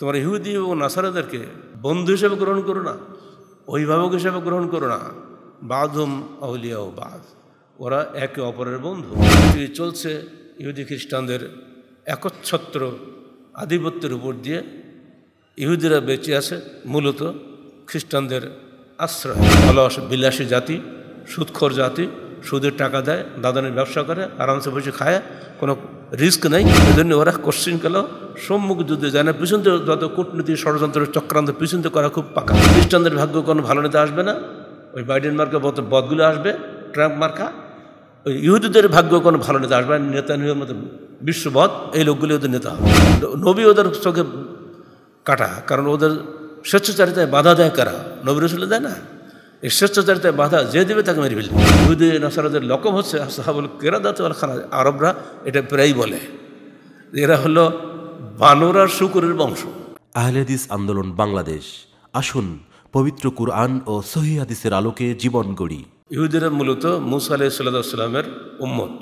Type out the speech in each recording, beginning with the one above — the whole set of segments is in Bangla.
তোমার ইহুদি ও নাসারাদেরকে বন্ধু হিসেবে গ্রহণ করো না অভিভাবক হিসেবে গ্রহণ করো না বাধম আউলিয়া ও বাদ ওরা একে অপরের বন্ধু চলছে ইহুদি খ্রিস্টানদের একচ্ছত্র আধিপত্যের উপর দিয়ে ইহুদিরা বেঁচে আছে মূলত খ্রিস্টানদের আশ্রয় অলস বিলাসী জাতি সুদখর জাতি সুদের টাকা দেয় দাদানের ব্যবসা করে আরামসে বসে খায় কোনো রিস্ক ওই এজন্য ওরা কোশ্চিন গেল সম্মুখ যুদ্ধে যায় না পিছন যত কূটনীতি ষড়যন্ত্র চক্রান্ত পিছন করা খুব পাকা খ্রিস্টানদের ভাগ্য কোনো ভালো নেতা আসবে না ওই বাইডেন মার্কা বদগুলো আসবে ট্রাম্প মার্কা ওই ইহুদুদের ভাগ্য কোনো ভালো নেতা আসবে না নেতা নিয়ের মতো বিশ্ববধ এই লোকগুলি ওদের নেতা হবে নবী ওদের চোখে কাটা কারণ ওদের স্বেচ্ছাচারিতায় বাধা দেয় কারা নবী রসুলে দেয় না স্বেচ্ছাচারিতায় বাধা যে দেবে তাকে মেরে ফেলবে ইহুদি নসরাদের লকম হচ্ছে সাহাবুল কেরাদাত খানা আরবরা এটা প্রায়ই বলে এরা হলো বানর আর শুকুরের বংশ আহলেদিস আন্দোলন বাংলাদেশ আসুন পবিত্র কুরআন ও সহিদিসের আলোকে জীবন গড়ি ইহুদিরা মূলত মুসা আলহ সাল্লামের উম্মত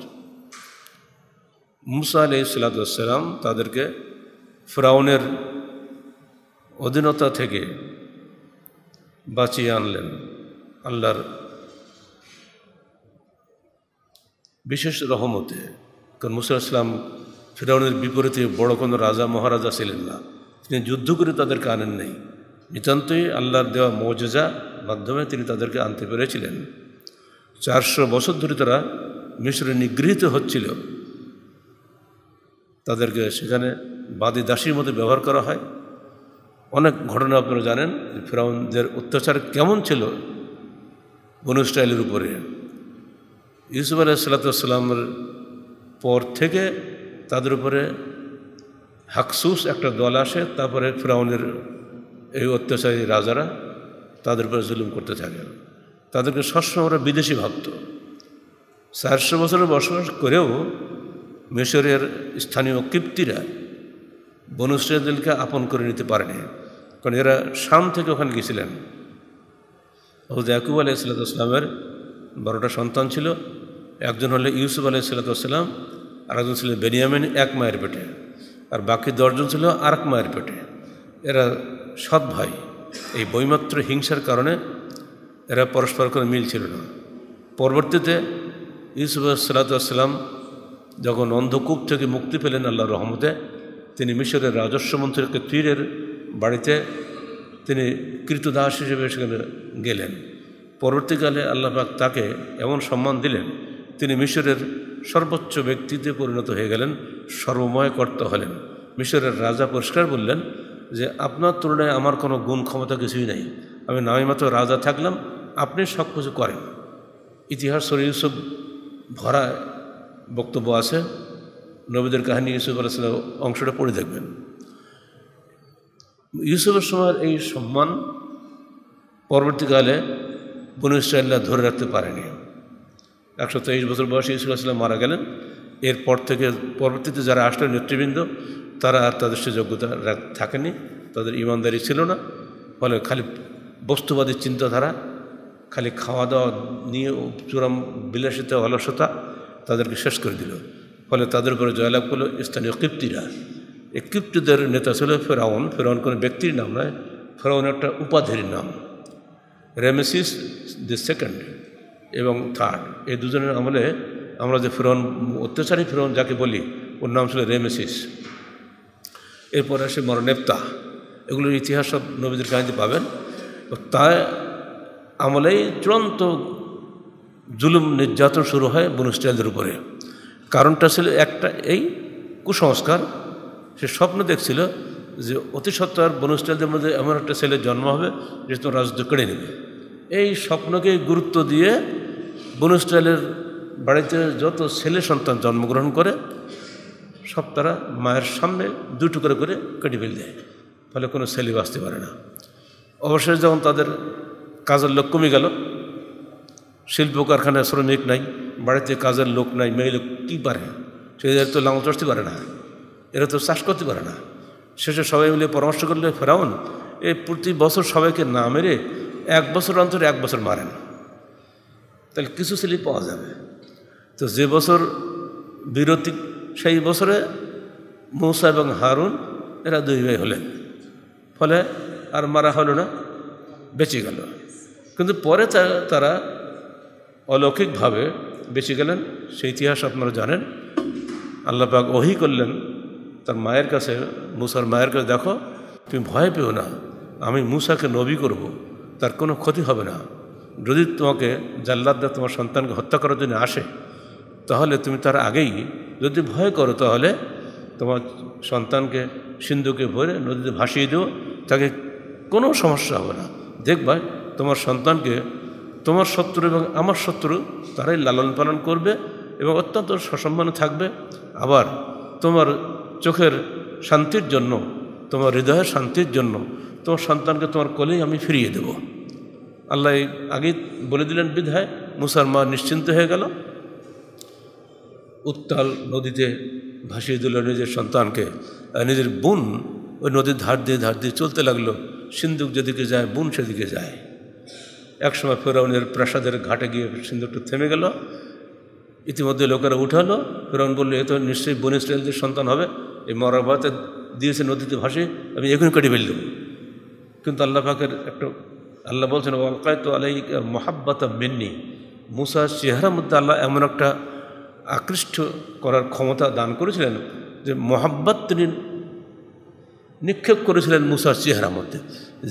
মুসা আলহ সাল্লাম তাদেরকে ফ্রাউনের অধীনতা থেকে বাঁচিয়ে আনলেন আল্লাহর বিশেষ রহমতে কারণ মুসা ইসলাম ফেরাউনের বিপরীতে বড় কোনো রাজা মহারাজা ছিলেন না তিনি যুদ্ধ করে তাদেরকে আনেন নাই নিতান্তই আল্লাহর দেওয়া মৌজেজা মাধ্যমে তিনি তাদেরকে আনতে পেরেছিলেন চারশো বছর ধরে তারা মিশরে নিগৃহীত হচ্ছিল তাদেরকে সেখানে বাদি দাসীর মতো ব্যবহার করা হয় অনেক ঘটনা আপনারা জানেন ফেরাউনদের অত্যাচার কেমন ছিল বনু স্টাইলের উপরে ইউসুফ আলাইসাল্লাতামের পর থেকে তাদের উপরে হাকসুস একটা দল আসে তারপরে ফ্রাউনের এই অত্যাচারী রাজারা তাদের উপরে জুলুম করতে থাকে তাদেরকে সবসময় ওরা বিদেশি ভাবত চারশো বছরের বসবাস করেও মিশরের স্থানীয় কৃপ্তিরা বনুশ্রেদুলকে আপন করে নিতে পারেনি কারণ এরা শাম থেকে ওখানে গেছিলেন হজরত ইয়াকুব আলি সাল্লাতামের বারোটা সন্তান ছিল একজন হলে ইউসুফ আলি সাল্লাতাম আর একজন ছিল বেনিয়ামিন এক মায়ের পেটে আর বাকি দশজন ছিল আর এক মায়ের পেটে এরা সৎ ভাই এই বৈমাত্র হিংসার কারণে এরা পরস্পর করে মিল ছিল না পরবর্তীতে ইউসুফ সাল্লাতাম যখন অন্ধকূপ থেকে মুক্তি পেলেন আল্লাহ রহমতে তিনি মিশরের রাজস্ব মন্ত্রীকে তীরের বাড়িতে তিনি কৃতদাস হিসেবে সেখানে গেলেন পরবর্তীকালে আল্লাহাক তাকে এমন সম্মান দিলেন তিনি মিশরের সর্বোচ্চ ব্যক্তিতে পরিণত হয়ে গেলেন সর্বময় কর্তা হলেন মিশরের রাজা পুরস্কার বললেন যে আপনার তুলনায় আমার কোনো গুণ ক্ষমতা কিছুই নাই আমি মাত্র রাজা থাকলাম আপনি সব কিছু করেন ইতিহাস শরীর ইউসুফ ভরা বক্তব্য আছে নবীদের কাহিনী ইউসুফ আলাহ অংশটা পড়ে দেখবেন ইউসুফের সময়ের এই সম্মান পরবর্তীকালে বনু ধরে রাখতে পারেনি একশো তেইশ বছর বয়সে ইউসুফ আসলাম মারা গেলেন এরপর থেকে পরবর্তীতে যারা আসলেন নেতৃবৃন্দ তারা আর তাদের সে যোগ্যতা থাকেনি তাদের ইমানদারি ছিল না ফলে খালি বস্তুবাদী চিন্তাধারা খালি খাওয়া দাওয়া নিয়ে চূড়াম বিলাসিত অলসতা তাদেরকে শেষ করে দিল ফলে তাদের উপরে জয়লাভ করলো স্থানীয় কৃপ্তিরা একৃপ্তদের নেতা ছিল ফেরাউন ফেরাউন কোনো ব্যক্তির নাম নয় ফেরাউন একটা উপাধির নাম রেমেসিস দি সেকেন্ড এবং থার্ড এই দুজনের আমলে আমরা যে ফেরাউন অত্যাচারী ফেরাউন যাকে বলি ওর নাম ছিল রেমেসিস এরপর আসে মরনেপ্তা এগুলোর ইতিহাস সব নবীদের কাহিনীতে পাবেন তাই আমলেই চূড়ান্ত জুলুম নির্যাতন শুরু হয় বনুস্টাইলদের উপরে কারণটা ছিল একটা এই কুসংস্কার সে স্বপ্ন দেখছিল যে অতি সত্তর বনুষ্ঠানদের মধ্যে এমন একটা ছেলে জন্ম হবে যে তোমার রাজত্ব কেড়ে নেবে এই স্বপ্নকে গুরুত্ব দিয়ে বনুষ্ঠালের বাড়িতে যত ছেলে সন্তান জন্মগ্রহণ করে সব তারা মায়ের সামনে দুটো করে করে কেটে ফেলে দেয় ফলে কোনো ছেলে বাঁচতে পারে না অবশেষে যখন তাদের কাজের লোক কমে গেল শিল্প কারখানায় শ্রমিক নাই বাড়িতে কাজের লোক নাই মেয়ে লোক কী পারে সে তো লাঙল চড়তে পারে না এরা তো চাষ করতে পারে না শেষে সবাই মিলে পরামর্শ করলে ফেরাউন এ প্রতি বছর সবাইকে না মেরে এক বছর অন্তরে এক বছর মারেন তাহলে কিছু স্লিপ পাওয়া যাবে তো যে বছর বিরতি সেই বছরে মৌসা এবং হারুন এরা দুই ভাই হলেন ফলে আর মারা হলো না বেঁচে গেল কিন্তু পরে তারা অলৌকিকভাবে বেঁচে গেলেন সেই ইতিহাস আপনারা জানেন আল্লাপাক ওহি করলেন তার মায়ের কাছে মুসার মায়ের কাছে দেখো তুমি ভয় পেও না আমি মুসাকে নবী করব তার কোনো ক্ষতি হবে না যদি তোমাকে জাল্লাদরা তোমার সন্তানকে হত্যা করার জন্য আসে তাহলে তুমি তার আগেই যদি ভয় করো তাহলে তোমার সন্তানকে সিন্ধুকে ভরে নদীতে ভাসিয়ে দিও তাকে কোনো সমস্যা হবে না দেখবা তোমার সন্তানকে তোমার শত্রু এবং আমার শত্রু তারাই লালন পালন করবে এবং অত্যন্ত সসম্মানে থাকবে আবার তোমার চোখের শান্তির জন্য তোমার হৃদয়ের শান্তির জন্য তোমার সন্তানকে তোমার কোলেই আমি ফিরিয়ে দেব আল্লাহ আগে বলে দিলেন বিধায় মুসার মা নিশ্চিন্ত হয়ে গেল উত্তাল নদীতে ভাসিয়ে দিল নিজের সন্তানকে নিজের বোন ওই নদীর ধার দিয়ে ধার দিয়ে চলতে লাগলো সিন্ধুক যেদিকে যায় বোন সেদিকে যায় একসময় ফেরাউনের প্রাসাদের ঘাটে গিয়ে সিন্ধুকটা থেমে গেল ইতিমধ্যে লোকেরা উঠালো ফেরাউন বললো এ তো নিশ্চয়ই বন সন্তান হবে এই মরা দিয়েছে নদীতে ভাসে আমি এখন কেটে ফেললাম কিন্তু আল্লাহ পাকের একটা আল্লাহ বলছেন ওয়াকায়ত আলাই মহাব্বাত মেননি মুসা চেহারা মধ্যে আল্লাহ এমন একটা আকৃষ্ট করার ক্ষমতা দান করেছিলেন যে মহাব্বাত তিনি নিক্ষেপ করেছিলেন মুসার চেহারার মধ্যে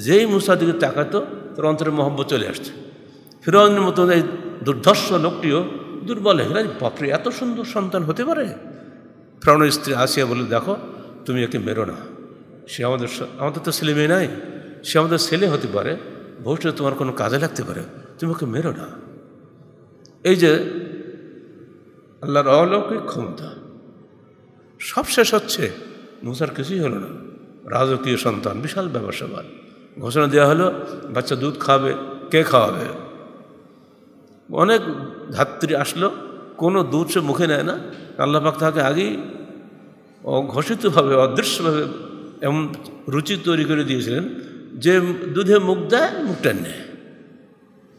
যেই মুসার দিকে তাকাতো তার অন্তরে মহব্বত চলে আসছে ফিরনের মতো এই দুর্ধর্ষ লোকটিও দুর্বল হয়ে বাপরে এত সুন্দর সন্তান হতে পারে ফ্রাউনের স্ত্রী আসিয়া বলে দেখো তুমি একে মেরো না সে আমাদের আমাদের তো ছেলে মেয়ে নাই সে আমাদের ছেলে হতে পারে ভবিষ্যতে তোমার কোনো কাজে লাগতে পারে তুমি ওকে মেরো না এই যে আল্লাহর অলৌকিক ক্ষমতা সব শেষ হচ্ছে মুসার কিছুই হলো না রাজকীয় সন্তান বিশাল ব্যবসাবার ঘোষণা দেওয়া হলো বাচ্চা দুধ খাবে কে খাওয়াবে অনেক ধাত্রী আসলো কোনো দুধ সে মুখে নেয় না আল্লাপাক তাকে আগেই অঘোষিতভাবে অদৃশ্যভাবে এমন রুচি তৈরি করে দিয়েছিলেন যে দুধে মুখ দেয় মুখটা নেয়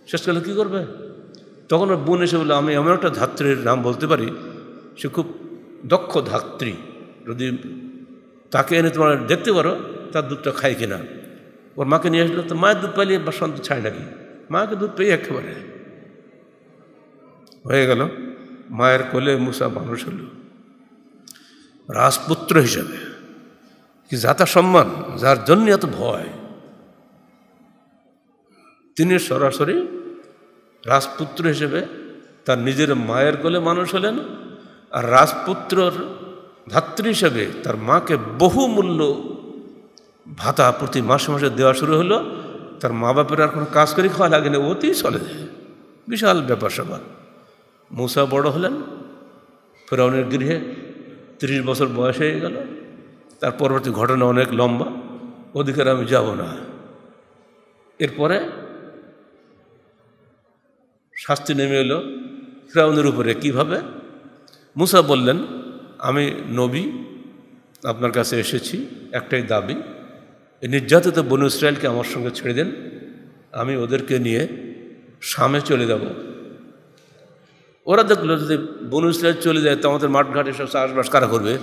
শেষকালে কী করবে তখন ওর বোন এসে বললো আমি এমন একটা ধাত্রীর নাম বলতে পারি সে খুব দক্ষ ধাত্রী যদি তাকে এনে তোমার দেখতে পারো তার দুধটা খায় কিনা ওর মাকে নিয়ে আসলো তো মায়ের দুধ পাইলে বা সন্ত ছাড়ে নাকি মাকে দুধ পেয়ে একেবারে হয়ে গেল মায়ের কোলে মুসা মানুষ হল রাজপুত্র হিসাবে কি যাতা সম্মান যার জন্য এত ভয় তিনি সরাসরি রাজপুত্র হিসেবে তার নিজের মায়ের কোলে মানুষ হলেন আর রাজপুত্রর ধাত্রী হিসেবে তার মাকে বহুমূল্য ভাতা প্রতি মাসে মাসে দেওয়া শুরু হলো তার মা বাপের আর কোনো কাজ করে খাওয়া লাগে না অতি চলে যায় বিশাল ব্যাপার স্যাপার মূসা বড় হলেন ফেরাউনের গৃহে ত্রিশ বছর বয়স হয়ে গেল তার পরবর্তী ঘটনা অনেক লম্বা ওদিকের আমি যাব না এরপরে শাস্তি নেমে এলো ফেরাউনের উপরে কিভাবে মূসা বললেন আমি নবী আপনার কাছে এসেছি একটাই দাবি নির্যাতিত বনু ইসরায়েলকে আমার সঙ্গে ছেড়ে দেন আমি ওদেরকে নিয়ে সামে চলে যাব ওরা দেখলো যদি বনু চলে যায় তো আমাদের মাঠঘাটে সব চাষবাস কারা করবে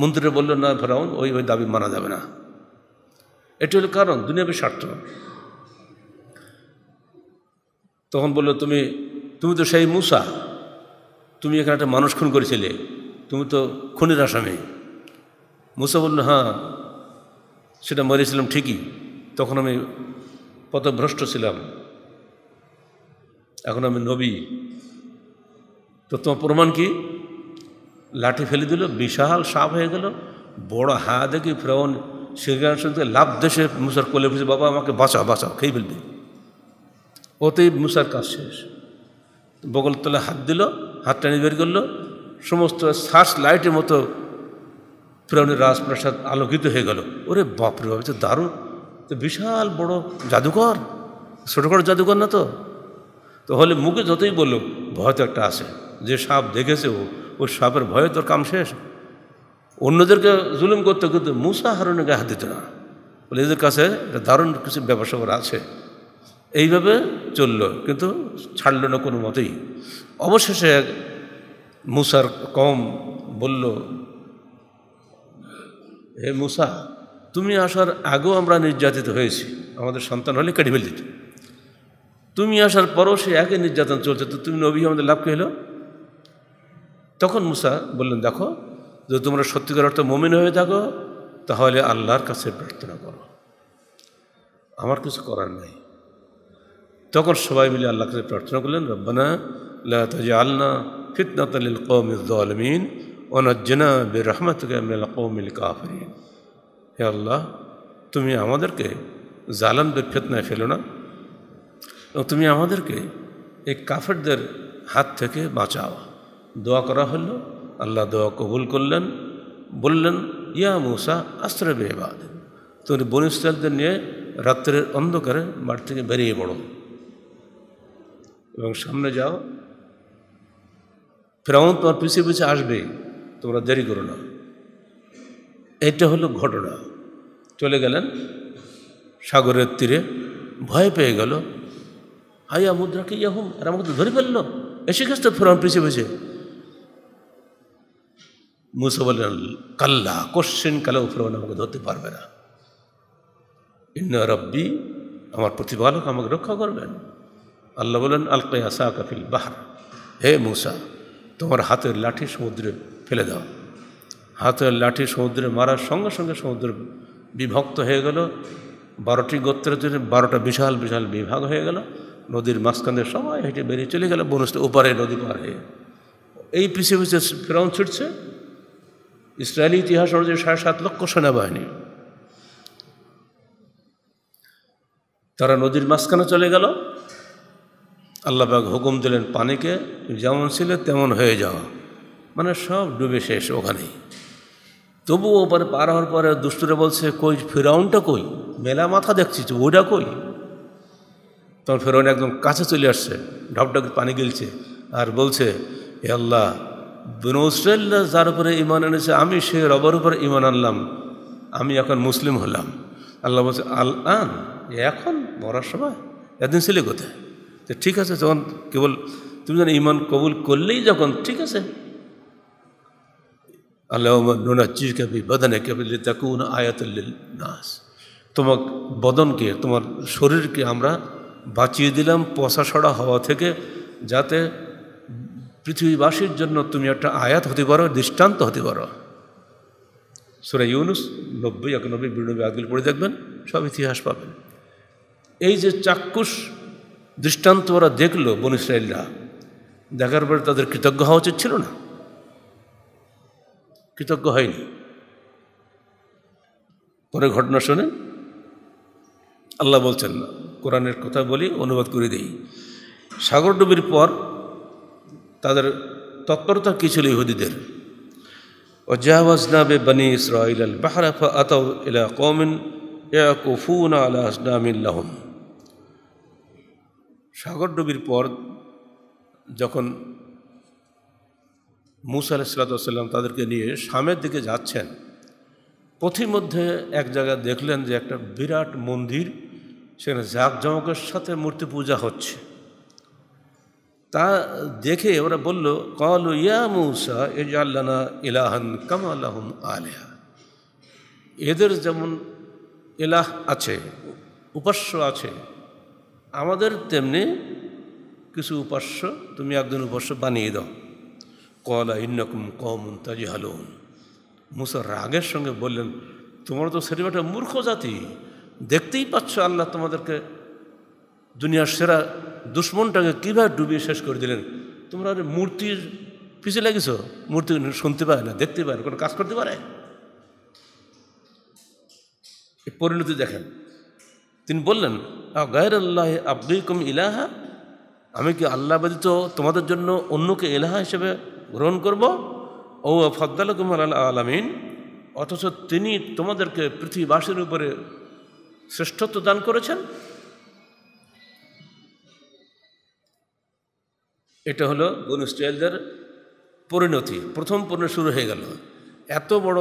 মন্ত্রীরা বললো না ফেরাউন ওই ওই দাবি মানা যাবে না এটি হলো কারণ দুনিয়াবী স্বার্থ তখন বললো তুমি তুমি তো সেই মূসা তুমি এখানে একটা মানুষ খুন করেছিলে তুমি তো খুনের আসামি মূসা বললো হ্যাঁ সেটা মরেছিলাম ঠিকই তখন আমি পথভ্রষ্ট ছিলাম এখন আমি নবী তো তোমার প্রমাণ কি লাঠি ফেলে দিল বিশাল সাপ হয়ে গেল বড় হা দেখি ফ্রাউন সেখানে শুনতে লাভ দেশে মুসার কোলে বুঝে বাবা আমাকে বাঁচাও বাঁচাও খেয়ে ফেলবে ওতেই মুসার কাজ শেষ বগল তলে হাত দিল হাত টানি বের করলো সমস্ত সার্চ লাইটের মতো ফিরাউনের রাজপ্রাসাদ আলোকিত হয়ে গেল ওরে বাপরে বাপ তো দারুণ তো বিশাল বড় জাদুঘর ছোটোখাটো জাদুঘর না তো তো হলে মুখে যতই বললো ভয় তো একটা আসে যে সাপ দেখেছে ও ও সাপের ভয়ে তোর কাম শেষ অন্যদেরকে জুলুম করতে কিন্তু মূসা হারুনে গায়ে হাত দিত না বলে এদের কাছে একটা দারুণ কিছু ব্যবসা করা আছে এইভাবে চলল কিন্তু ছাড়ল না কোনো মতেই অবশেষে মূষার কম বলল হে মূসা তুমি আসার আগেও আমরা নির্যাতিত হয়েছি আমাদের সন্তান হলে কেটে ফেলে তুমি আসার পরও সে একই নির্যাতন চলছে তো তুমি নবী আমাদের লাভ কী হলো তখন মুসা বললেন দেখো যদি তোমরা সত্যিকার অর্থ মমিন হয়ে থাকো তাহলে আল্লাহর কাছে প্রার্থনা করো আমার কিছু করার নাই তখন সবাই মিলে আল্লাহ কাছে প্রার্থনা করলেন রব্বানা লাজা আল্লাহ ফিতনাত কৌমিন অনাজ্জনা বে রহমত কৌমিল কাহরিন হে আল্লাহ তুমি আমাদেরকে জালামদের ফেতনায় ফেলো না এবং তুমি আমাদেরকে এই কাফেরদের হাত থেকে বাঁচাও দোয়া করা হলো আল্লাহ দোয়া কবুল করলেন বললেন ইয়া মূসা আশ্রয় বেবাদ তুমি বনিস্তালদের নিয়ে রাত্রের অন্ধকারে মাঠ থেকে বেরিয়ে পড়ো এবং সামনে যাও ফেরাউন তোমার পিছিয়ে পিছিয়ে আসবে তোমরা দেরি করো না এটা হলো ঘটনা চলে গেলেন সাগরের তীরে ভয় পেয়ে গেল হাইয়া মুদ্রাকে হুম আর আমাকে তো ধরে ফেললো এসে গেছে তো ফেরাউন পিছিয়ে পিছিয়ে মুসা বললেন কাল্লা কোশ্চেন কালে উপরে আমাকে ধরতে পারবে না ইন্ন রব্বি আমার প্রতিপালক আমাকে রক্ষা করবেন আল্লাহ বলেন আল কেয়াসা কাফিল বাহার হে মূসা তোমার হাতের লাঠি সমুদ্রে ফেলে দাও হাতের লাঠি সমুদ্রে মারার সঙ্গে সঙ্গে সমুদ্র বিভক্ত হয়ে গেল বারোটি গোত্রের জন্য বারোটা বিশাল বিশাল বিভাগ হয়ে গেল নদীর মাঝখানে সবাই হেঁটে বেরিয়ে চলে গেল বনুষ্ঠ ওপারে নদী পার হয়ে এই পিছিয়ে পিছিয়ে ফেরাউন ছুটছে ইসরায়েলি ইতিহাস অনুযায়ী সাড়ে সাত লক্ষ সেনাবাহিনী তারা নদীর মাঝখানে চলে গেল আল্লাহবাগ হুকুম দিলেন পানিকে যেমন ছিলে তেমন হয়ে যাওয়া মানে সব ডুবে শেষ ওখানেই তবুও ওপরে পার হওয়ার পরে দুষ্টরে বলছে কই ফেরাউনটা কই মেলা মাথা দেখছি ওইটা কই তখন ফেরাউন একদম কাছে চলে আসছে ঢপ পানি গেলছে আর বলছে এ আল্লাহ বনু যার উপরে ইমান এনেছে আমি সেই রবের উপরে ইমান আনলাম আমি এখন মুসলিম হলাম আল্লাহ বলছে আল আন এখন মরার সময় এতদিন ছিলে কোথায় তো ঠিক আছে যখন কেবল তুমি যেন ইমান কবুল করলেই যখন ঠিক আছে আল্লাহ নোনা চির কাবি বদনে কাবি তাকুন আয়াতুল্লিল নাস তোমার বদনকে তোমার শরীরকে আমরা বাঁচিয়ে দিলাম পচা সড়া হওয়া থেকে যাতে পৃথিবীবাসীর জন্য তুমি একটা আয়াত হতে পারো দৃষ্টান্ত হতে পারো সুরা ইউনুস নব্বই এক নব্বই বিরানব্বই আয়াতগুলি পড়ে দেখবেন সব ইতিহাস পাবেন এই যে চাক্ষুষ দৃষ্টান্ত ওরা দেখলো বন ইসরায়েলরা দেখার পরে তাদের কৃতজ্ঞ হওয়া উচিত ছিল না কৃতজ্ঞ হয়নি পরে ঘটনা শোনেন আল্লাহ বলছেন কোরআনের কথা বলি অনুবাদ করে দিই সাগরডুবির পর তাদের তৎপরতা কী ছিল ইহুদিদের ও ببني إسرائيل البحر فأتوا إلى قوم يعكفون على أصنام لهم সাগর ডুবির পর যখন মুসা আলাইসাল্লাম তাদেরকে নিয়ে শামের দিকে যাচ্ছেন পথিমধ্যে এক জায়গায় দেখলেন যে একটা বিরাট মন্দির সেখানে জাঁকজমকের সাথে মূর্তি পূজা হচ্ছে তা দেখে ওরা বলল কল ইয়া মৌসা এজাল্লানা ইলাহান কাম আল্লাহম আলেহা এদের যেমন এলাহ আছে উপাস্য আছে আমাদের তেমনি কিছু উপাস্য তুমি একজন উপাস্য বানিয়ে দাও কলা ইন্নকুম কম তাজি হালুন মুসা রাগের সঙ্গে বললেন তোমার তো সেটি একটা মূর্খ জাতি দেখতেই পাচ্ছ আল্লাহ তোমাদেরকে দুনিয়ার সেরা দুশ্মনটাকে কীভাবে ডুবিয়ে শেষ করে দিলেন তোমরা মূর্তির পিছিয়ে লেগেছ মূর্তি শুনতে পারে না দেখতে পারে কোনো কাজ করতে পারে পরিণতি দেখেন তিনি বললেন গায়ের আল্লাহ আব্দুকুম ইলাহা আমি কি আল্লাহ ব্যতীত তোমাদের জন্য অন্যকে এলাহা হিসেবে গ্রহণ করব ও কুমার আল্লাহ আলামিন অথচ তিনি তোমাদেরকে পৃথিবীবাসীর উপরে শ্রেষ্ঠত্ব দান করেছেন এটা হলো বনু ইসরায়েলদের পরিণতি প্রথম পণ্য শুরু হয়ে গেল এত বড়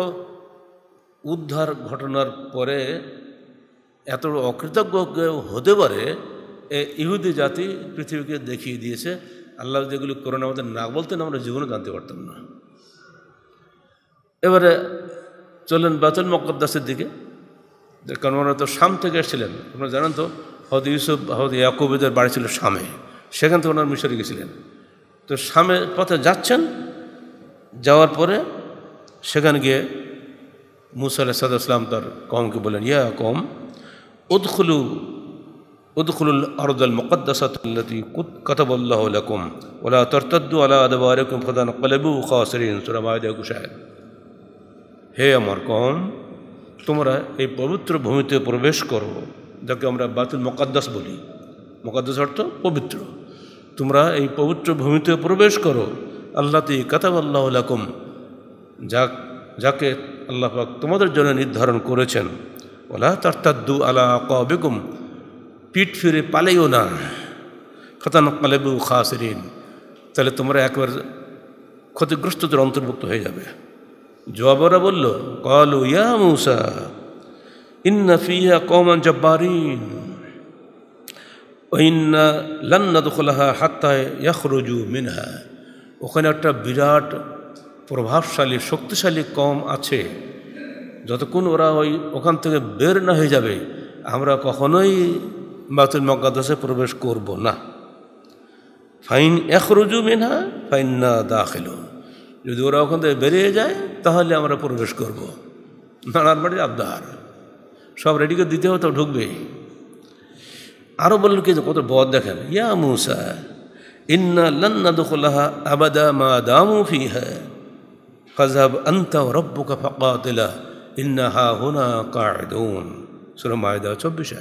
উদ্ধার ঘটনার পরে এত বড় অকৃতজ্ঞ হতে পারে এ ইহুদি জাতি পৃথিবীকে দেখিয়ে দিয়েছে আল্লাহ যেগুলি করোনা আমাদের না বলতেন আমরা জীবনে জানতে পারতাম না এবারে চলেন বাতুল মকদ্দাসের দিকে কারণ ওনারা তো শাম থেকে এসেছিলেন আপনারা জানেন তো হদ ইউসুফ হদ ইয়াকুবেদের বাড়ি ছিল শামে সেখান থেকে ওনার মিশরে গেছিলেন তো সামনে পথে যাচ্ছেন যাওয়ার পরে সেখানে গিয়ে মুসাল সাদ ইসলাম তার কমকে বলেন ইয়া কম উদ্খুলু উদ্খুলুল আরদুল মুকদ্দাসাতি কতবল্লাহ লাকুম ওলা তরতদ্দু আলা আদবারকুম ফদান কলেবু খাসরিন সুরা হে আমার কম তোমরা এই পবিত্র ভূমিতে প্রবেশ করো যাকে আমরা বাতুল মকাদ্দাস বলি মকাদ্দাস অর্থ পবিত্র তোমরা এই পবিত্র ভূমিতে প্রবেশ করো আল্লাহ আল্লাতি কাতাবাল্লাহ লাকুম যা যাকে আল্লাহাক তোমাদের জন্য নির্ধারণ করেছেন ওলা তার্তাদ্দু আলা কবেকুম পিঠ ফিরে পালেও না খতান কালেবু খাসরিন তাহলে তোমরা একবার ক্ষতিগ্রস্তদের অন্তর্ভুক্ত হয়ে যাবে জবাবরা বলল কল ইয়া মুসা ইন্না ফিয়া কমান জব্বারিন ওইন্না হাত্তায় ইয়াখরজু মিনহা ওখানে একটা বিরাট প্রভাবশালী শক্তিশালী কম আছে যতক্ষণ ওরা ওই ওখান থেকে বের না হয়ে যাবে আমরা কখনোই বাতুল মকাদ্দাসে প্রবেশ করব না ফাইন একরুজু মিনহা ফাইন না দাখিল যদি ওরা ওখান থেকে বেরিয়ে যায় তাহলে আমরা প্রবেশ করব নানার বাড়ির আবদার সব রেডিকে দিতে হতো ঢুকবেই আরও বললেন কি কত বদ দেখেন ইয়া মুসা ইন্না লন্না দুখলাহা আবাদা মা দামু ফি হজহাব আন্তা রব্বুকা ফকাতিলা ইন্না হা হুনা কায়দুন সুরম মায়দা চব্বিশ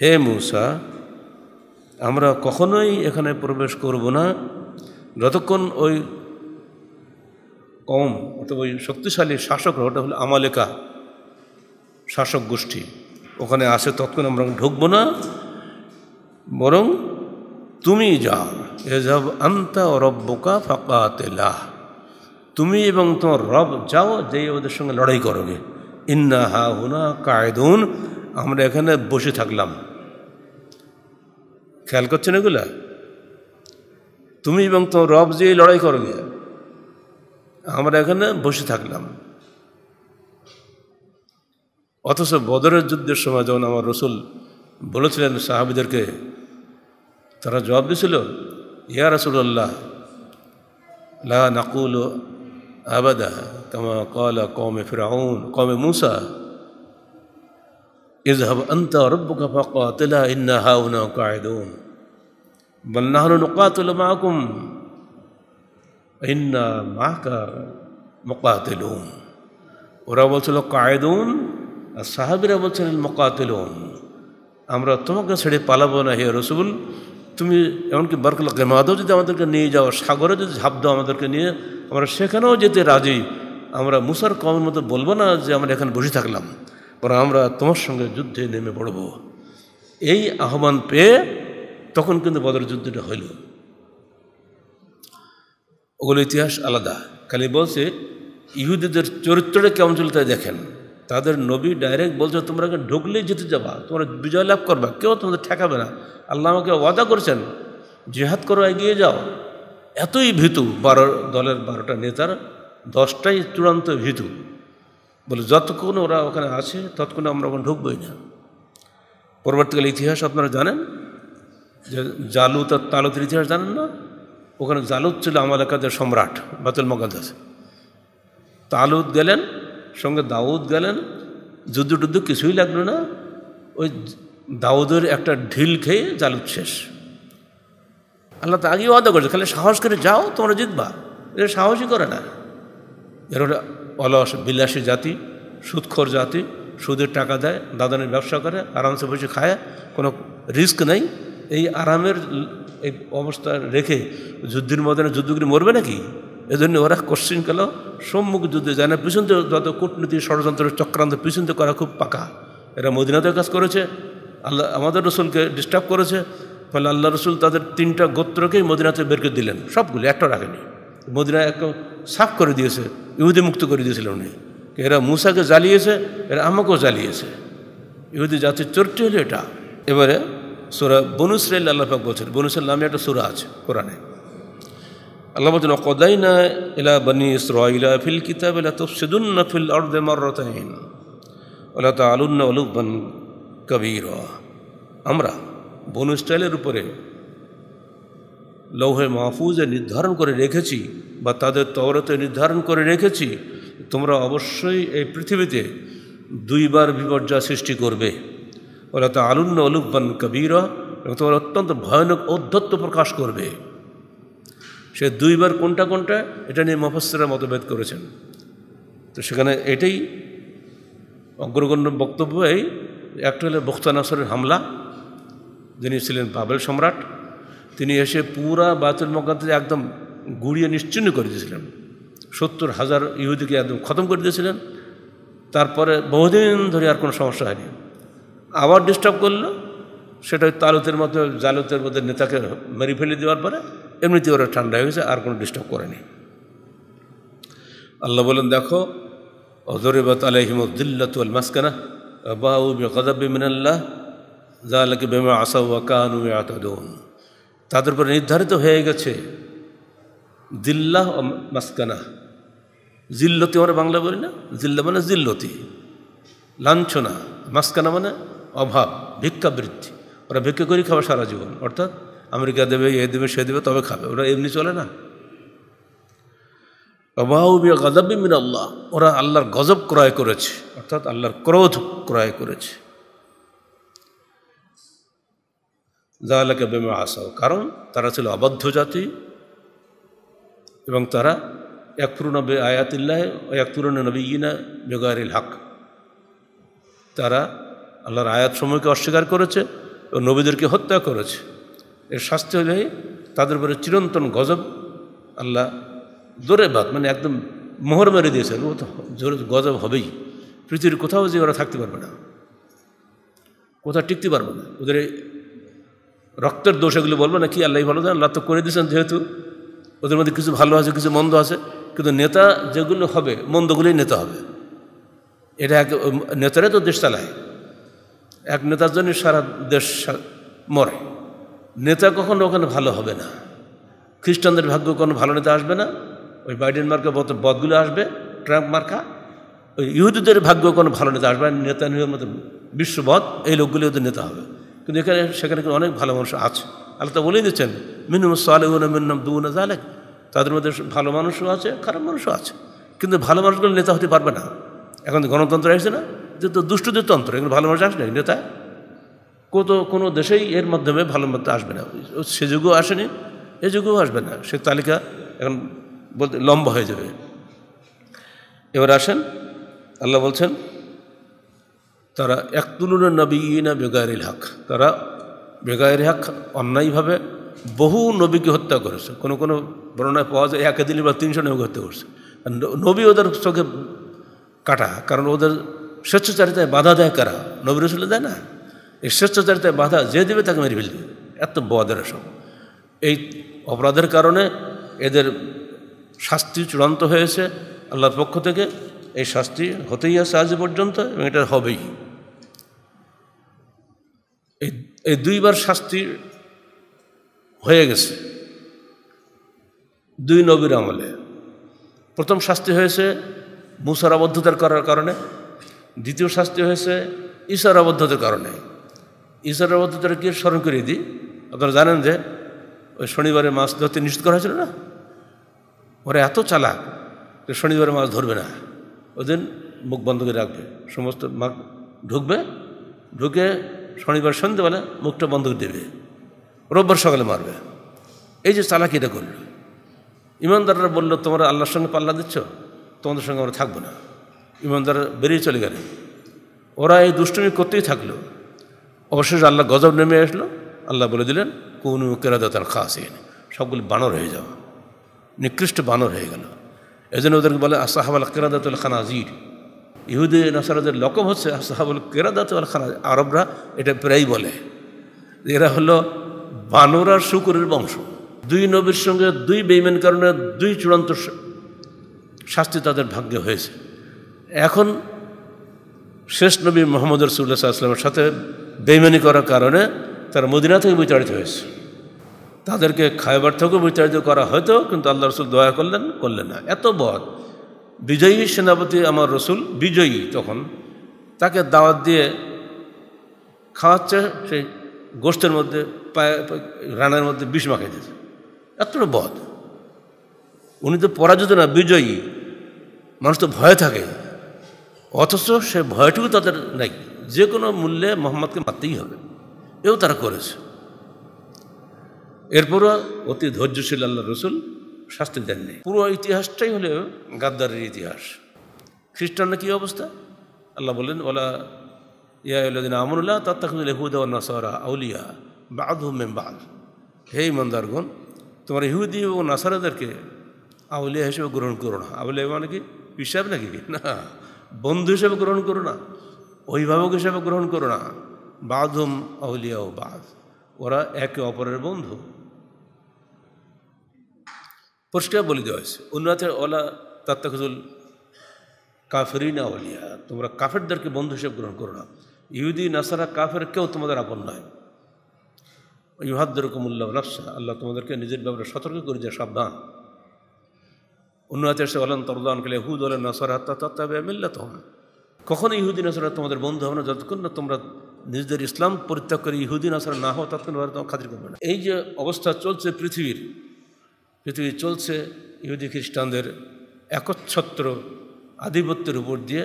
হে মুসা আমরা কখনোই এখানে প্রবেশ করব না যতক্ষণ ওই কম অথবা ওই শক্তিশালী শাসক ওটা হলো আমালেকা শাসক গোষ্ঠী ওখানে আসে তৎক্ষণ আমরা ঢুকবো না বরং তুমি যাও এজব আন্তা ও রব্বকা ফাঁকাতেলা তুমি এবং তোমার রব যাও যে ওদের সঙ্গে লড়াই করবে ইন্না হা হুনা কায়দুন আমরা এখানে বসে থাকলাম খেয়াল করছেন এগুলা তুমি এবং তোমার রব যে লড়াই করবে আমরা এখানে বসে থাকলাম অথচ বদরের যুদ্ধের সময় যখন আমার রসুল বলেছিলেন সাহাবিদেরকে তারা জবাব দিছিল ইয়া রসুল্লাহ লা নাকুল আবাদা কামা কলা কমে ফিরাউন কমে মুসা اذهب أنت ربك فقاتلا إن هاهنا قاعدون بل نحن نقاتل معكم إنا معك مقاتلون ওরা বলছিল কায়দুন আর সাহাবিরা বলছিলেন মোকাতিলুন আমরা তোমাকে ছেড়ে পালাবো না হে রসুল তুমি এমনকি বরকল গেমাদও যদি আমাদেরকে নিয়ে যাও সাগরে যদি ঝাঁপ দাও আমাদেরকে নিয়ে আমরা সেখানেও যেতে রাজি আমরা মুসার কমের মতো বলবো না যে আমরা এখানে বসে থাকলাম বরং আমরা তোমার সঙ্গে যুদ্ধে নেমে পড়ব এই আহ্বান পেয়ে তখন কিন্তু বদর যুদ্ধটা হইল ওগুলো ইতিহাস আলাদা খালি বলছে ইহুদিদের চরিত্রটা কেমন চলতে দেখেন তাদের নবী ডাইরেক্ট বলছে তোমরা ঢুকলেই জিতে যাবা তোমরা বিজয় লাভ করবা কেউ তোমাদের ঠেকাবে না আল্লাহ আমাকে ওয়াদা করছেন জেহাদ করো এগিয়ে যাও এতই ভীতু বারো দলের বারোটা নেতার দশটাই চূড়ান্ত ভীতু বলে যতক্ষণ ওরা ওখানে আছে ততক্ষণে আমরা ওখানে ঢুকবই না পরবর্তীকালে ইতিহাস আপনারা জানেন যে জালুত আর তালুতের ইতিহাস জানেন না ওখানে জালুত ছিল আমাদের সম্রাট বাতুল মকাদ্দাস তালুত গেলেন সঙ্গে দাউদ গেলেন যুদ্ধ টুদ্ধ কিছুই লাগলো না ওই দাউদের একটা ঢিল খেয়ে জালুদ শেষ আল্লাহ তো আগেই আদা করেছে খালি সাহস করে যাও তোমরা জিতবা এটা সাহসই করে না এর অলস বিলাসী জাতি সুৎখর জাতি সুদের টাকা দেয় দাদানের ব্যবসা করে আরামসে বসে খায় কোনো রিস্ক নেই এই আরামের এই অবস্থা রেখে যুদ্ধের মধ্যে যুদ্ধগুলি মরবে নাকি এজন্য ওরা কোশ্চিন গেল সম্মুখ যুদ্ধে যায় না পিছন যত কূটনীতি ষড়যন্ত্র চক্রান্ত পিছন করা খুব পাকা এরা মদিনাতেও কাজ করেছে আল্লাহ আমাদের রসুলকে ডিস্টার্ব করেছে ফলে আল্লাহ রসুল তাদের তিনটা গোত্রকেই মদিনাতে বের করে দিলেন সবগুলি একটা রাখেনি মদিনা এক সাফ করে দিয়েছে ইহুদি মুক্ত করে দিয়েছিলেন উনি এরা মূসাকে জ্বালিয়েছে এরা আমাকেও জ্বালিয়েছে ইহুদি জাতির চরিত্র হলো এটা এবারে সুরা বনুসরাইল আল্লাহ বলছেন বনুসরাইল নামে একটা সুরা আছে কোরআনে আল্লাহ বলছেন না এলা বনি ইসরা ফিল কিতাব এলা তফসিদুন্না ফিল অর্দে মারতাহীন ওলা তা আলুন আলুন্না অলুবন কবির আমরা বন স্টাইলের উপরে লৌহে মাহফুজে নির্ধারণ করে রেখেছি বা তাদের তরতে নির্ধারণ করে রেখেছি তোমরা অবশ্যই এই পৃথিবীতে দুইবার বিপর্যয় সৃষ্টি করবে ওরা তা আলুন্ন অলুব্বান কবিরা এবং তোমরা অত্যন্ত ভয়ানক অধ্যত্ব প্রকাশ করবে সে দুইবার কোনটা কোনটা এটা নিয়ে মফস্সরা মতভেদ করেছেন তো সেখানে এটাই অগ্রগণ্য বক্তব্য এই একটা হলে বখতান নাসরের হামলা যিনি ছিলেন বাবেল সম্রাট তিনি এসে পুরা বাতুল মকাতে একদম গুড়িয়ে নিশ্চিন্ন করে দিয়েছিলেন সত্তর হাজার ইহুদিকে একদম খতম করে দিয়েছিলেন তারপরে বহুদিন ধরে আর কোনো সমস্যা হয়নি আবার ডিস্টার্ব করলো সেটা ওই তালুতের মতো জালুতের মধ্যে নেতাকে মেরে ফেলে দেওয়ার পরে এমনিতে ওরা ঠান্ডা হয়ে গেছে আর কোনো ডিস্টার্ব করেনি আল্লাহ বলেন দেখো অদরিবত আলহিমদ্দিল্লাতুল মাসকানা বাউ যা আল্লাহকে বেমা আসাউয়া কানু তাদের উপর নির্ধারিত হয়ে গেছে দিল্লাহ ও মাসকানা জিল্লতি আমরা বাংলা বলি না জিল্লা মানে জিল্লতি লাঞ্ছনা মাসকানা মানে অভাব ভিক্ষাবৃত্তি ওরা ভিক্ষা করি খাবার সারা জীবন অর্থাৎ আমেরিকা দেবে এ দেবে সে দেবে তবে খাবে ওরা এমনি চলে না অবাউবি আল্লাহ ওরা আল্লাহর গজব ক্রয় করেছে অর্থাৎ আল্লাহর ক্রোধ ক্রয় করেছে জাহালাকে বেমে আসাও কারণ তারা ছিল অবাধ্য জাতি এবং তারা এক পুরনো আয়াতিল্লাহ এক পুরনো নবী ইনা বেগার হাক তারা আল্লাহর আয়াত সময়কে অস্বীকার করেছে ও নবীদেরকে হত্যা করেছে এর শাস্তি হলে তাদের উপরে চিরন্তন গজব আল্লাহ জোরে বাদ মানে একদম মোহর মেরে দিয়েছেন ও তো গজব হবেই পৃথিবীর কোথাও যে ওরা থাকতে পারবে না কোথাও টিকতে পারবে না ওদের রক্তের দোষ এগুলো বলবে না কি আল্লাহ ভালো জান আল্লাহ তো করে দিয়েছেন যেহেতু ওদের মধ্যে কিছু ভালো আছে কিছু মন্দ আছে কিন্তু নেতা যেগুলো হবে মন্দগুলোই নেতা হবে এটা এক নেতারাই তো দেশ চালায় এক নেতার জন্য সারা দেশ মরে নেতা কখনো ওখানে ভালো হবে না খ্রিস্টানদের ভাগ্য কোনো ভালো নেতা আসবে না ওই বাইডেন মার্কা বত বদগুলো আসবে ট্রাম্প মার্কা ওই ইহুদিদের ভাগ্য কোনো ভালো নেতা আসবে নেতা নিয়ের মতো বিশ্ববধ এই লোকগুলি ওদের নেতা হবে কিন্তু এখানে সেখানে কিন্তু অনেক ভালো মানুষ আছে আল্লাহ তো বলেই দিচ্ছেন মিনুম সালেগুনা দু উনা জালেক তাদের মধ্যে ভালো মানুষও আছে খারাপ মানুষও আছে কিন্তু ভালো মানুষগুলো নেতা হতে পারবে না এখন গণতন্ত্র আসছে না যে তো দুষ্টদের তন্ত্র এখন ভালো মানুষ আসে না নেতা কত কোনো দেশেই এর মাধ্যমে ভালো মতো আসবে না সে যুগেও আসেনি এ যুগেও আসবে না সে তালিকা এখন বলতে লম্বা হয়ে যাবে এবার আসেন আল্লাহ বলছেন তারা এক নবী না বেগায়ের হক তারা বেগায়ের হাক অন্যায়ভাবে বহু নবীকে হত্যা করেছে কোনো কোনো বর্ণায় পাওয়া যায় একে দিলি বা তিনশো নবীকে হত্যা করছে নবী ওদের চোখে কাটা কারণ ওদের স্বেচ্ছাচারিতায় বাধা দেয় কারা নবী রসুলে দেয় না এই স্বেচ্ছাচারিতায় বাধা যে দেবে তাকে মেরে ফেলবে এত বদের সব এই অপরাধের কারণে এদের শাস্তি চূড়ান্ত হয়েছে আল্লাহর পক্ষ থেকে এই শাস্তি হতেই আছে আজ পর্যন্ত এবং এটা হবেই এই এই দুইবার শাস্তি হয়ে গেছে দুই নবীর আমলে প্রথম শাস্তি হয়েছে মুসার আবদ্ধতার করার কারণে দ্বিতীয় শাস্তি হয়েছে ঈশ্বর আবদ্ধতার কারণে ঈশ্বরের মধ্যে তারা কে স্মরণ করিয়ে দিই আপনারা জানেন যে ওই শনিবারে মাছ ধরতে নিষেধ করা হয়েছিল না ওরা এত চালাক যে শনিবারে মাছ ধরবে না ওই দিন মুখ বন্ধ করে রাখবে সমস্ত মাছ ঢুকবে ঢুকে শনিবার সন্ধ্যেবেলা মুখটা বন্ধ করে দেবে রোববার সকালে মারবে এই যে চালাকিটা করল ইমানদাররা বলল তোমরা আল্লাহর সঙ্গে পাল্লা দিচ্ছ তোমাদের সঙ্গে আমরা থাকবো না ইমানদাররা বেরিয়ে চলে গেলে ওরা এই দুষ্টুমি করতেই থাকলো অবশেষে আল্লাহ গজব নেমে আসলো আল্লাহ বলে দিলেন কোন তার খাস সবগুলি বানর হয়ে যাও নিকৃষ্ট বানর হয়ে গেল এজন্য ওদেরকে বলে আসাহাবাল কেরাদাতুল খানাজির ইহুদি নাসারাদের লকব হচ্ছে আসাহাবুল কেরাদাতুল খানাজ আরবরা এটা প্রায়ই বলে এরা হলো বানর আর শুকুরের বংশ দুই নবীর সঙ্গে দুই বেইমেন কারণে দুই চূড়ান্ত শাস্তি তাদের ভাগ্যে হয়েছে এখন শেষ নবী মোহাম্মদ রসুল্লাহ আসলামের সাথে বেইমানি করার কারণে তারা মদিনা থেকে বিচারিত হয়েছে তাদেরকে খায়বার থেকেও বিচারিত করা হয়তো কিন্তু আল্লাহ রসুল দয়া করলেন করলেন না এত বধ বিজয়ী সেনাপতি আমার রসুল বিজয়ী তখন তাকে দাওয়াত দিয়ে খাওয়াচ্ছে সেই গোষ্ঠের মধ্যে পায়ে রানের মধ্যে বিষ মাখাই দিয়েছে এতটা বধ উনি তো পরাজিত না বিজয়ী মানুষ তো ভয়ে থাকে অথচ সে ভয়টুকু তাদের নাই যে কোনো মূল্যে মোহাম্মদকে মারতেই হবে এও তারা করেছে এরপরও অতি ধৈর্যশীল আল্লাহ রসুল শাস্তি দেননি পুরো ইতিহাসটাই হলে গাদ্দারের ইতিহাস খ্রিস্টানরা কী অবস্থা আল্লাহ বললেন ওলা ইয়াউদ্দিন আমরুল্লাহ তাত্তাকুল হুদা নাসারা আউলিয়া বাদ হুমেম বাদ হে ইমানদারগণ তোমার ইহুদি ও নাসারাদেরকে আউলিয়া হিসেবে গ্রহণ করো না আউলিয়া মানে কি হিসাব নাকি না বন্ধু হিসেবে গ্রহণ করো না অভিভাবক হিসাবে গ্রহণ করো না বাধুম অহলিয়া ও বাজ ওরা একে অপরের বন্ধু পরিষ্কার বলে দেওয়া হয়েছে অন্যতে ওলা কাফেরই না অলিয়া তোমরা কাফেরদেরকে বন্ধু হিসেবে গ্রহণ করো না ইহুদি নাসারা কাফের কেউ তোমাদের আপন নয় ইহাদ্দরকমুল্লাহ নাসা আল্লাহ তোমাদেরকে নিজের ব্যাপারে সতর্ক করে দেয় সাবধান অন্য হাতে এসে বলেন তরদান কেলে হুদ ওলেন নাসার হাত্তা তাত্তাবে মিল্লা হন কখনো ইহুদি নাসরা তোমাদের বন্ধু হবে না যতক্ষণ না তোমরা নিজেদের ইসলাম পরিত্যাগ করে ইহুদি নাসরা না হও ততক্ষণ তোমার খাতির করবে না এই যে অবস্থা চলছে পৃথিবীর পৃথিবী চলছে ইহুদি খ্রিস্টানদের একচ্ছত্র আধিপত্যের উপর দিয়ে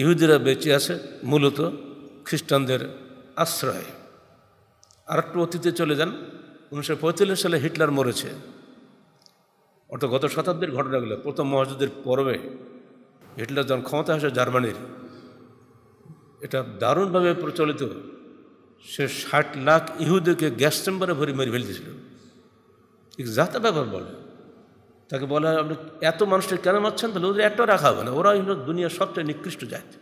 ইহুদিরা বেঁচে আছে মূলত খ্রিস্টানদের আশ্রয় আর একটু অতীতে চলে যান উনিশশো পঁয়তাল্লিশ সালে হিটলার মরেছে অর্থাৎ গত শতাব্দীর ঘটনাগুলো প্রথম মহাযুদ্ধের পর্বে হিটলার যখন ক্ষমতা আসে জার্মানির এটা দারুণভাবে প্রচলিত সে ষাট লাখ ইহুদিকে গ্যাস চেম্বারে ভরে মেরে ফেলতেছিল যাতে ব্যাপার বলে তাকে বলে আপনি এত মানুষকে কেন মারছেন তাহলে ওদের একটা রাখা হবে না ওরা হলো দুনিয়ার সবচেয়ে নিকৃষ্ট জাতি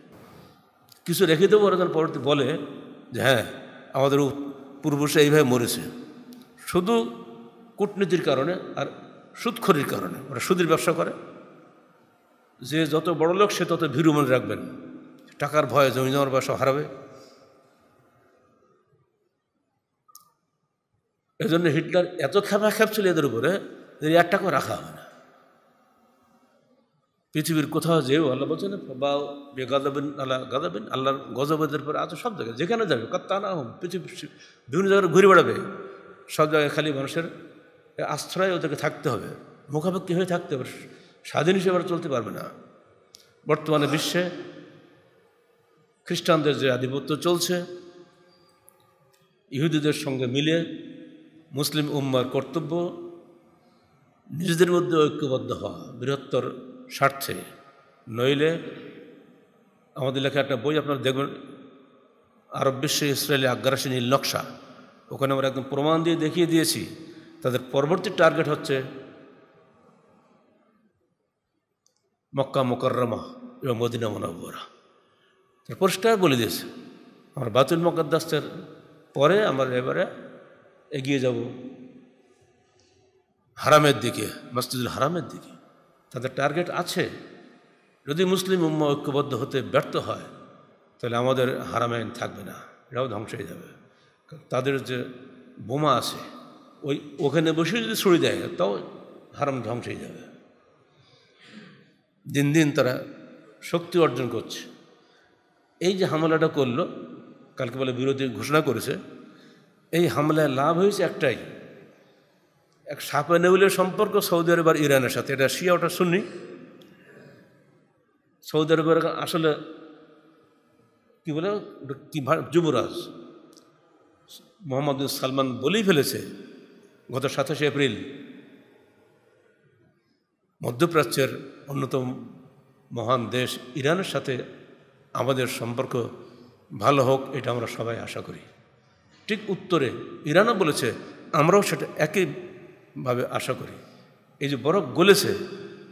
কিছু রেখে দেবো ওরা যেন পরবর্তী বলে যে হ্যাঁ আমাদের পূর্বশে এইভাবে মরেছে শুধু কূটনীতির কারণে আর সুৎখরির কারণে ওরা সুদের ব্যবসা করে যে যত বড় লোক সে তত ভীরু মনে রাখবেন টাকার ভয়ে জমি জমার বাসা হারাবে এজন্য হিটলার এত খেপা খেপ ছিল এদের উপরে যে এক টাকা রাখা হবে না পৃথিবীর কোথাও যেও আল্লাহ বলছেন বা গাদাবেন আল্লাহ গাদাবেন আল্লাহর গজবেদের পরে আছে সব জায়গায় যেখানে যাবে না হোম পৃথিবীর বিভিন্ন জায়গায় ঘুরে বেড়াবে সব জায়গায় খালি মানুষের আশ্রয় ওদেরকে থাকতে হবে মুখাপেক্ষি হয়ে থাকতে হবে স্বাধীন হিসেবে আর চলতে পারবে না বর্তমানে বিশ্বে খ্রিস্টানদের যে আধিপত্য চলছে ইহুদিদের সঙ্গে মিলে মুসলিম উম্মার কর্তব্য নিজেদের মধ্যে ঐক্যবদ্ধ হওয়া বৃহত্তর স্বার্থে নইলে আমাদের লেখা একটা বই আপনারা দেখবেন আরব বিশ্বে ইসরায়েলি আগ্রাসী নীল নকশা ওখানে আমরা একদম প্রমাণ দিয়ে দেখিয়ে দিয়েছি তাদের পরবর্তী টার্গেট হচ্ছে মক্কা মোকাররমা এবং মদিনা মনব্বরা তার পরিষ্কার বলে দিয়েছে আমার বাতুল মকদ্দাসের পরে আমরা এবারে এগিয়ে যাব হারামের দিকে মসজিদুল হারামের দিকে তাদের টার্গেট আছে যদি মুসলিম উম্ম ঐক্যবদ্ধ হতে ব্যর্থ হয় তাহলে আমাদের হারামাইন থাকবে না এটাও ধ্বংস হয়ে যাবে তাদের যে বোমা আছে ওই ওখানে বসে যদি ছড়িয়ে দেয় তাও হারাম ধ্বংস হয়ে যাবে দিন দিন তারা শক্তি অর্জন করছে এই যে হামলাটা করলো কালকে বলে বিরোধী ঘোষণা করেছে এই হামলায় লাভ হয়েছে একটাই এক সাপে নেউলের সম্পর্ক সৌদি আরব আর ইরানের সাথে এটা শিয়া ওটা শুনি সৌদি আরবের আসলে কী বলে কি যুবরাজ মোহাম্মদ সালমান বলেই ফেলেছে গত সাতাশে এপ্রিল মধ্যপ্রাচ্যের অন্যতম মহান দেশ ইরানের সাথে আমাদের সম্পর্ক ভালো হোক এটা আমরা সবাই আশা করি ঠিক উত্তরে ইরানও বলেছে আমরাও সেটা একইভাবে আশা করি এই যে বরফ গলেছে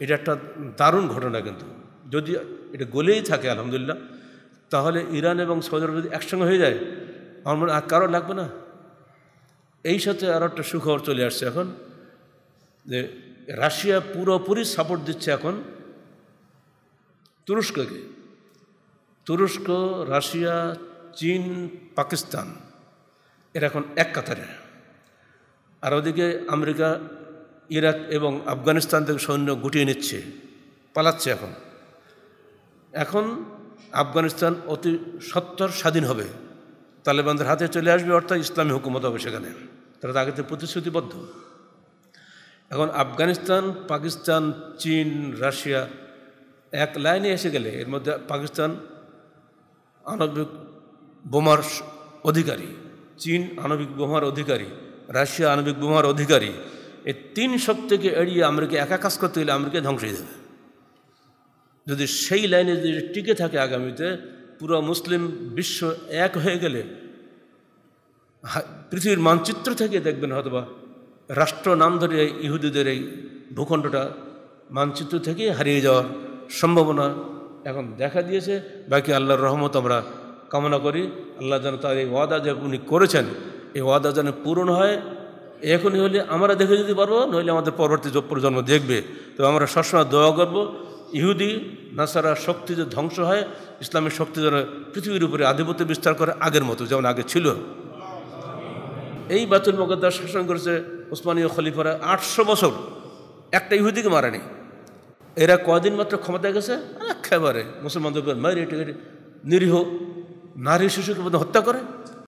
এটা একটা দারুণ ঘটনা কিন্তু যদি এটা গলেই থাকে আলহামদুলিল্লাহ তাহলে ইরান এবং সৌদি আরব যদি একসঙ্গে হয়ে যায় আমার মনে আর কারো লাগবে না এই সাথে আরও একটা সুখবর চলে আসছে এখন যে রাশিয়া পুরোপুরি সাপোর্ট দিচ্ছে এখন তুরস্ককে তুরস্ক রাশিয়া চীন পাকিস্তান এরা এখন এক কাতারে আর ওদিকে আমেরিকা ইরাক এবং আফগানিস্তান থেকে সৈন্য গুটিয়ে নিচ্ছে পালাচ্ছে এখন এখন আফগানিস্তান অতি সত্তর স্বাধীন হবে তালেবানদের হাতে চলে আসবে অর্থাৎ ইসলামী হুকুমত হবে সেখানে তারা তাকে প্রতিশ্রুতিবদ্ধ এখন আফগানিস্তান পাকিস্তান চীন রাশিয়া এক লাইনে এসে গেলে এর মধ্যে পাকিস্তান আণবিক বোমার অধিকারী চীন আণবিক বোমার অধিকারী রাশিয়া আণবিক বোমার অধিকারী এই তিন শক্তিকে এড়িয়ে আমেরিকা একা কাজ করতে গেলে আমেরিকা ধ্বংস হয়ে যাবে যদি সেই লাইনে যদি টিকে থাকে আগামীতে পুরো মুসলিম বিশ্ব এক হয়ে গেলে পৃথিবীর মানচিত্র থেকে দেখবেন হয়তোবা রাষ্ট্র নাম ধরে ইহুদিদের এই ভূখণ্ডটা মানচিত্র থেকে হারিয়ে যাওয়ার সম্ভাবনা এখন দেখা দিয়েছে বাকি আল্লাহর রহমত আমরা কামনা করি আল্লাহ যেন তার এই ওয়াদা যে উনি করেছেন এই ওয়াদা যেন পূরণ হয় এখনই হলে আমরা দেখে যদি পারবো নইলে আমাদের পরবর্তী প্রজন্ম দেখবে তো আমরা সবসময় দোয়া করব ইহুদি নাসারা শক্তি যে ধ্বংস হয় ইসলামের শক্তি যেন পৃথিবীর উপরে আধিপত্য বিস্তার করে আগের মতো যেমন আগে ছিল এই বাতুল মকদ্দার শাসন করেছে উসমানীয় খলিফারা আটশো বছর একটা ইহুদিকে মারেনি এরা কদিন মাত্র ক্ষমতায় গেছে একেবারে মুসলমানদের মারি নিরীহ নারী শিশুকে মধ্যে হত্যা করে